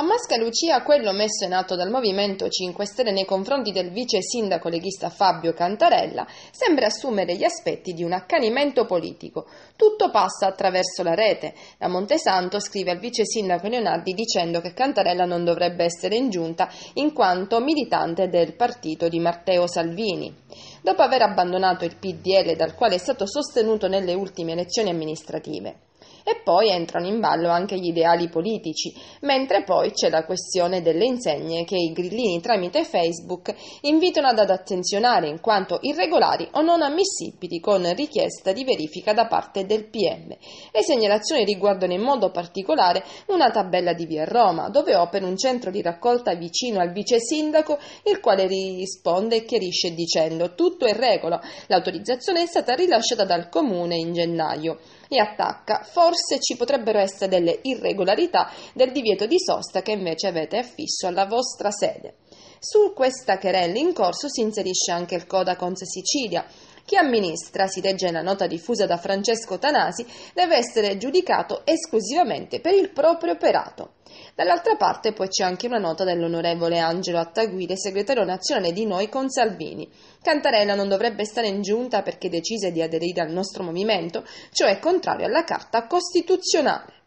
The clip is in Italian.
A Mascalucia quello messo in atto dal Movimento 5 Stelle nei confronti del vice sindaco leghista Fabio Cantarella sembra assumere gli aspetti di un accanimento politico. Tutto passa attraverso la rete. La Montesanto scrive al vice sindaco Leonardi dicendo che Cantarella non dovrebbe essere in giunta in quanto militante del partito di Matteo Salvini. Dopo aver abbandonato il PDL dal quale è stato sostenuto nelle ultime elezioni amministrative. E poi entrano in ballo anche gli ideali politici, mentre poi c'è la questione delle insegne che i grillini tramite Facebook invitano ad attenzionare in quanto irregolari o non ammissibili con richiesta di verifica da parte del PM. Le segnalazioni riguardano in modo particolare una tabella di via Roma, dove opera un centro di raccolta vicino al vice sindaco, il quale risponde e chiarisce dicendo tutto è regola, l'autorizzazione è stata rilasciata dal comune in gennaio e attacca. Forse ci potrebbero essere delle irregolarità del divieto di sosta che invece avete affisso alla vostra sede. Su questa querella in corso si inserisce anche il Codacons Sicilia, chi amministra, si legge nella nota diffusa da Francesco Tanasi, deve essere giudicato esclusivamente per il proprio operato. Dall'altra parte poi c'è anche una nota dell'onorevole Angelo Attaguide, segretario nazionale di Noi con Salvini. Cantarella non dovrebbe stare in giunta perché decise di aderire al nostro movimento, cioè contrario alla Carta Costituzionale.